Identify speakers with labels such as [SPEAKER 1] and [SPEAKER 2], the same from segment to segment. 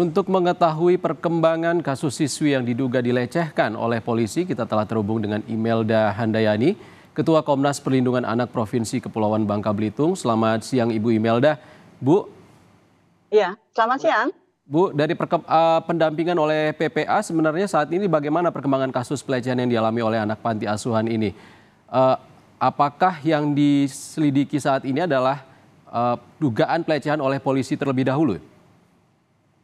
[SPEAKER 1] Untuk mengetahui perkembangan kasus siswi yang diduga dilecehkan oleh polisi, kita telah terhubung dengan Imelda Handayani, Ketua Komnas Perlindungan Anak Provinsi Kepulauan Bangka Belitung. Selamat siang Ibu Imelda. Bu.
[SPEAKER 2] Iya, selamat siang.
[SPEAKER 1] Bu, dari uh, pendampingan oleh PPA sebenarnya saat ini bagaimana perkembangan kasus pelecehan yang dialami oleh anak panti asuhan ini? Uh, apakah yang diselidiki saat ini adalah uh, dugaan pelecehan oleh polisi terlebih dahulu?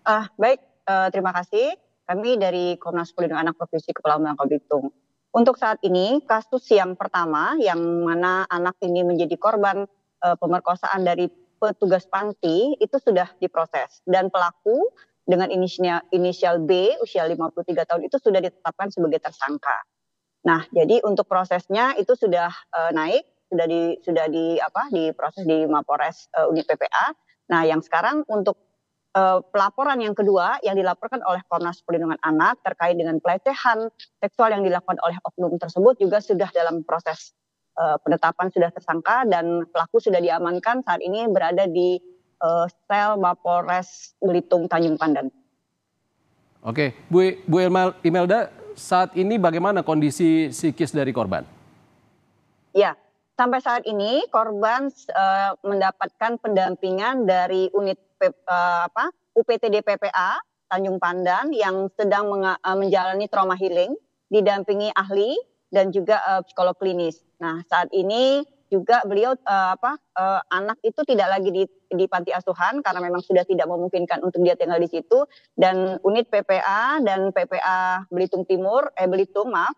[SPEAKER 2] Uh, baik, uh, terima kasih. Kami dari Komnas Perlindungan Anak Provinsi Kepulauan Bangka Belitung. Untuk saat ini, kasus yang pertama yang mana anak ini menjadi korban uh, pemerkosaan dari petugas panti itu sudah diproses dan pelaku dengan inisial, inisial B usia 53 tahun itu sudah ditetapkan sebagai tersangka. Nah, jadi untuk prosesnya itu sudah uh, naik, sudah di sudah di apa diproses di Mapores uh, Unit PPA. Nah, yang sekarang untuk Eh, pelaporan yang kedua yang dilaporkan oleh Komnas Perlindungan Anak terkait dengan pelecehan seksual yang dilakukan oleh oknum tersebut juga sudah dalam proses uh, penetapan sudah tersangka dan pelaku sudah diamankan saat ini berada di uh, sel Mapolres Belitung Tanjung Pandan.
[SPEAKER 1] Oke, Bu Bu Imelda, saat ini bagaimana kondisi psikis dari korban?
[SPEAKER 2] Ya, sampai saat ini korban uh, mendapatkan pendampingan dari unit Eh, apa UPTD PPA Tanjung Pandan yang sedang eh, menjalani trauma healing didampingi ahli dan juga uh, psikolog klinis. Nah, saat ini juga beliau uh, apa uh, anak itu tidak lagi di, di panti asuhan karena memang sudah tidak memungkinkan untuk dia tinggal di situ dan unit PPA dan PPA Belitung Timur eh Belitung maaf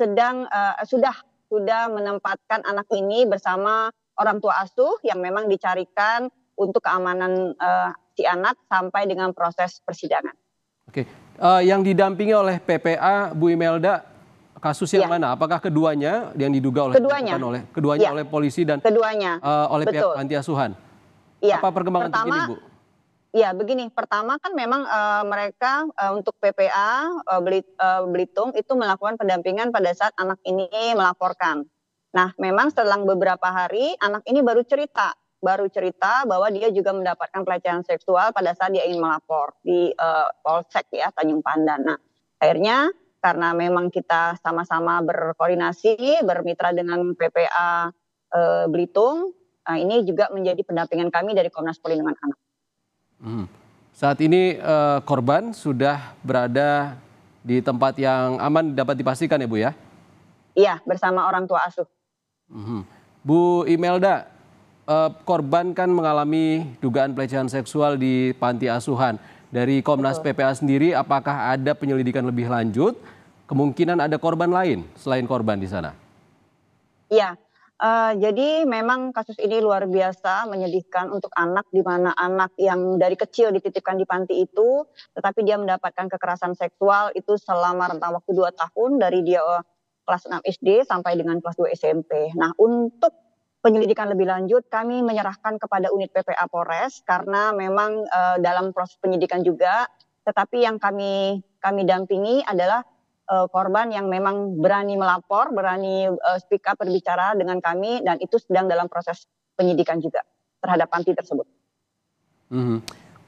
[SPEAKER 2] sedang uh, sudah sudah menempatkan anak ini bersama orang tua asuh yang memang dicarikan untuk keamanan uh, si anak sampai dengan proses persidangan.
[SPEAKER 1] Oke, uh, yang didampingi oleh PPA Bu Imelda kasus yang ya. mana? Apakah keduanya yang diduga oleh keduanya oleh keduanya ya. oleh polisi dan keduanya uh, oleh Betul. pihak panti asuhan?
[SPEAKER 2] Ya. Apa perkembangan Pertama, begini, Bu? Ya begini, pertama kan memang uh, mereka uh, untuk PPA uh, Belitung itu melakukan pendampingan pada saat anak ini melaporkan. Nah, memang setelah beberapa hari anak ini baru cerita baru cerita bahwa dia juga mendapatkan pelecehan seksual pada saat dia ingin melapor di uh, Polsek ya Tanjung Pandan. Nah, akhirnya karena memang kita sama-sama berkoordinasi, bermitra dengan PPA uh, eh, Belitung, nah ini juga menjadi pendampingan kami dari Komnas Perlindungan Anak.
[SPEAKER 1] Hmm. Saat ini uh, korban sudah berada di tempat yang aman dapat dipastikan ya Bu ya?
[SPEAKER 2] Iya, bersama orang tua asuh.
[SPEAKER 1] Hmm. Bu Imelda, Eh, korban kan mengalami dugaan pelecehan seksual di panti asuhan. Dari Komnas Betul. PPA sendiri, apakah ada penyelidikan lebih lanjut? Kemungkinan ada korban lain selain korban di sana?
[SPEAKER 2] Iya, uh, jadi memang kasus ini luar biasa menyedihkan untuk anak di mana anak yang dari kecil dititipkan di panti itu, tetapi dia mendapatkan kekerasan seksual itu selama rentang waktu 2 tahun dari dia eh, kelas 6 SD sampai dengan kelas 2 SMP. Nah, untuk penyelidikan lebih lanjut kami menyerahkan kepada unit PPA Polres karena memang uh, dalam proses penyidikan juga tetapi yang kami kami dampingi adalah uh, korban yang memang berani melapor, berani uh, speak up berbicara dengan kami dan itu sedang dalam proses penyidikan juga terhadap panti tersebut.
[SPEAKER 1] Mm -hmm.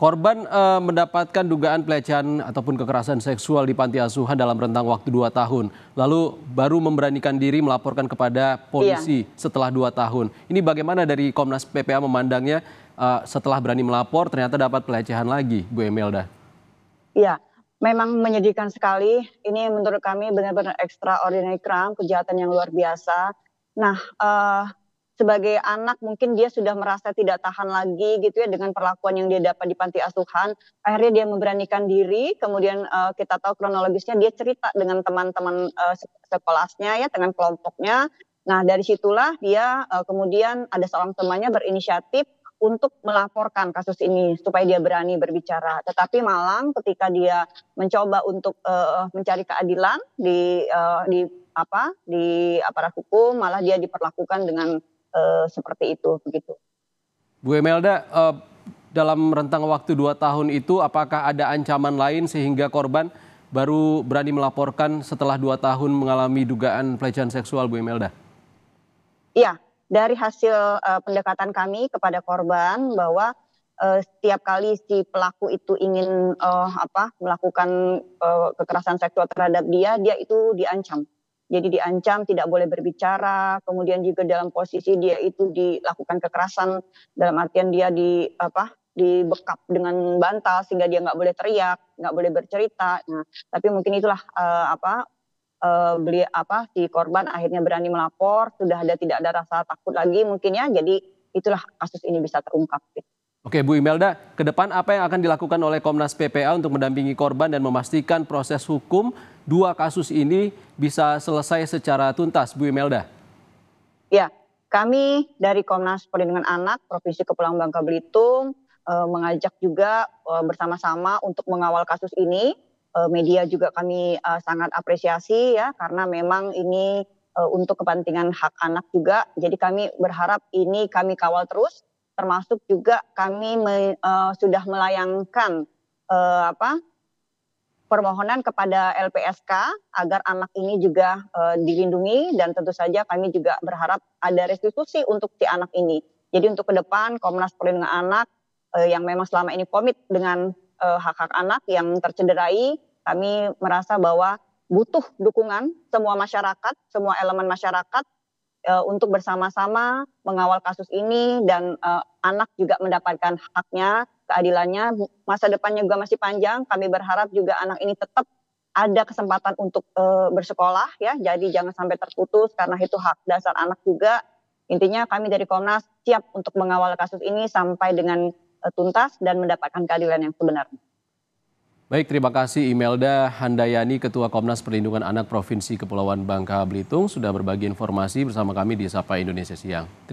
[SPEAKER 1] Korban eh, mendapatkan dugaan pelecehan ataupun kekerasan seksual di panti asuhan dalam rentang waktu 2 tahun. Lalu baru memberanikan diri melaporkan kepada polisi iya. setelah 2 tahun. Ini bagaimana dari Komnas PPA memandangnya eh, setelah berani melapor ternyata dapat pelecehan lagi, Bu Emelda?
[SPEAKER 2] Iya, memang menyedihkan sekali. Ini menurut kami benar-benar extraordinary crime, kejahatan yang luar biasa. Nah, uh, sebagai anak mungkin dia sudah merasa tidak tahan lagi gitu ya dengan perlakuan yang dia dapat di panti asuhan. Akhirnya dia memberanikan diri, kemudian uh, kita tahu kronologisnya dia cerita dengan teman-teman uh, eh, sekolahnya ya, dengan kelompoknya. Nah dari situlah dia uh, kemudian ada seorang temannya berinisiatif untuk melaporkan kasus ini supaya dia berani berbicara. Tetapi malam ketika dia mencoba untuk uh, mencari keadilan di uh, di apa di aparat hukum malah dia diperlakukan dengan uh, seperti itu begitu.
[SPEAKER 1] Bu Emelda, uh, dalam rentang waktu dua tahun itu apakah ada ancaman lain sehingga korban baru berani melaporkan setelah dua tahun mengalami dugaan pelecehan seksual Bu Emelda?
[SPEAKER 2] Iya, dari hasil uh, pendekatan kami kepada korban bahwa uh, setiap kali si pelaku itu ingin uh, apa melakukan uh, kekerasan seksual terhadap dia, dia itu diancam jadi diancam tidak boleh berbicara kemudian juga dalam posisi dia itu dilakukan kekerasan dalam artian dia di apa dibekap dengan bantal sehingga dia nggak boleh teriak nggak boleh bercerita nah, tapi mungkin itulah uh, apa uh, beli apa si korban akhirnya berani melapor sudah ada tidak ada rasa takut lagi mungkin ya jadi itulah kasus ini bisa terungkap gitu.
[SPEAKER 1] Oke Bu Imelda, ke depan apa yang akan dilakukan oleh Komnas PPA untuk mendampingi korban dan memastikan proses hukum dua kasus ini bisa selesai secara tuntas, Bu Imelda?
[SPEAKER 2] Ya, kami dari Komnas Perlindungan Anak Provinsi Kepulauan Bangka Belitung e, mengajak juga e, bersama-sama untuk mengawal kasus ini. E, media juga kami e, sangat apresiasi ya karena memang ini e, untuk kepentingan hak anak juga. Jadi kami berharap ini kami kawal terus termasuk juga kami me, sudah melayangkan apa permohonan kepada LPSK agar anak ini juga uh, dilindungi dan tentu saja kami juga berharap ada restitusi untuk si anak ini. Jadi untuk ke depan Komnas Perlindungan Anak uh, yang memang selama ini komit dengan hak eh, hak-hak anak yang tercederai, kami merasa bahwa butuh dukungan semua masyarakat, semua elemen masyarakat e, untuk bersama-sama mengawal kasus ini dan e, anak juga mendapatkan haknya keadilannya. Masa depannya juga masih panjang. Kami berharap juga anak ini tetap ada kesempatan untuk e, bersekolah ya. Jadi jangan sampai terputus karena itu hak dasar anak juga. Intinya kami dari Komnas siap untuk mengawal kasus ini sampai dengan e, tuntas dan mendapatkan keadilan yang sebenarnya.
[SPEAKER 1] Baik, terima kasih Imelda Handayani, Ketua Komnas Perlindungan Anak Provinsi Kepulauan Bangka Belitung sudah berbagi informasi bersama kami di Sapa Indonesia Siang.